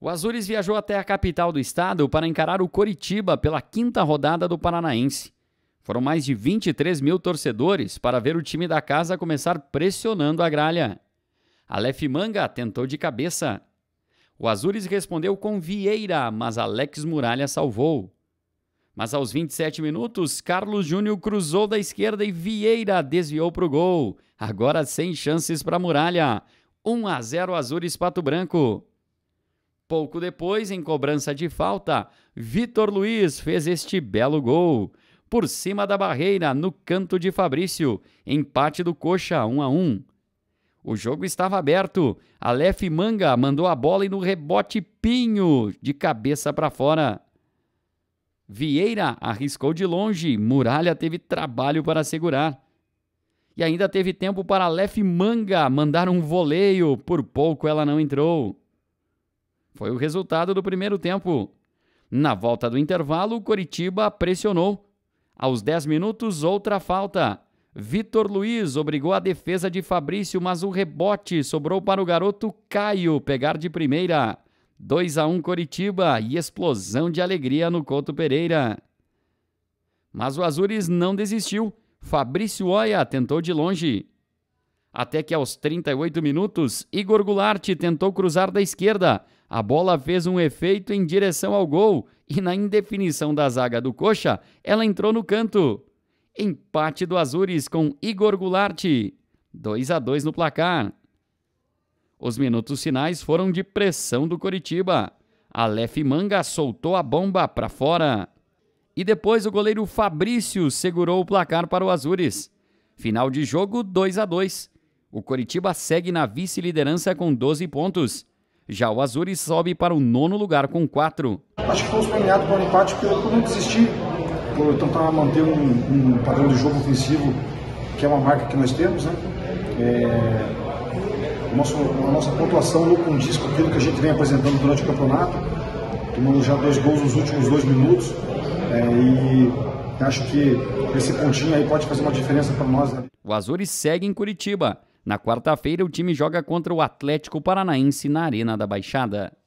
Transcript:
O Azures viajou até a capital do estado para encarar o Coritiba pela quinta rodada do Paranaense. Foram mais de 23 mil torcedores para ver o time da casa começar pressionando a gralha. Aleph Manga tentou de cabeça. O Azures respondeu com Vieira, mas Alex Muralha salvou. Mas aos 27 minutos, Carlos Júnior cruzou da esquerda e Vieira desviou para o gol. Agora sem chances para Muralha. 1 a 0 Azures Pato Branco. Pouco depois, em cobrança de falta, Vitor Luiz fez este belo gol. Por cima da barreira, no canto de Fabrício, empate do Coxa 1 a 1. O jogo estava aberto. Aleph Manga mandou a bola e no rebote Pinho, de cabeça para fora. Vieira arriscou de longe, Muralha teve trabalho para segurar. E ainda teve tempo para Aleph Manga mandar um voleio, por pouco ela não entrou. Foi o resultado do primeiro tempo. Na volta do intervalo, o Coritiba pressionou. Aos 10 minutos, outra falta. Vitor Luiz obrigou a defesa de Fabrício, mas o rebote sobrou para o garoto Caio pegar de primeira. 2 a 1 Coritiba e explosão de alegria no Couto Pereira. Mas o Azures não desistiu. Fabrício Oia tentou de longe. Até que aos 38 minutos, Igor Goulart tentou cruzar da esquerda. A bola fez um efeito em direção ao gol e, na indefinição da zaga do Coxa, ela entrou no canto. Empate do Azures com Igor Goulart. 2 a 2 no placar. Os minutos finais foram de pressão do Coritiba. Aleph Manga soltou a bomba para fora. E depois o goleiro Fabrício segurou o placar para o Azures. Final de jogo 2 a 2. O Coritiba segue na vice-liderança com 12 pontos. Já o Azuri sobe para o nono lugar com 4. Acho que fomos premiados para empate por não desistir, por tentar manter um, um, padrão de jogo ofensivo, que é uma marca que nós temos. Né? É, nosso, a nossa pontuação no condiz com aquilo que a gente vem apresentando durante o campeonato, tomando já dois gols nos últimos dois minutos. É, e acho que esse pontinho aí pode fazer uma diferença para nós. Né? O Azuri segue em Curitiba na quarta-feira, o time joga contra o Atlético Paranaense na Arena da Baixada.